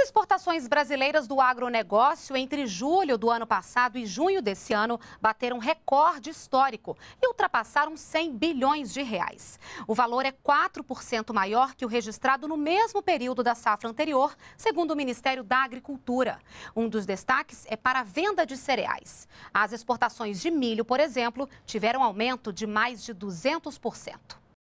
exportações brasileiras do agronegócio entre julho do ano passado e junho desse ano bateram recorde histórico e ultrapassaram 100 bilhões de reais. O valor é 4% maior que o registrado no mesmo período da safra anterior, segundo o Ministério da Agricultura. Um dos destaques é para a venda de cereais. As exportações de milho, por exemplo, tiveram aumento de mais de 200%.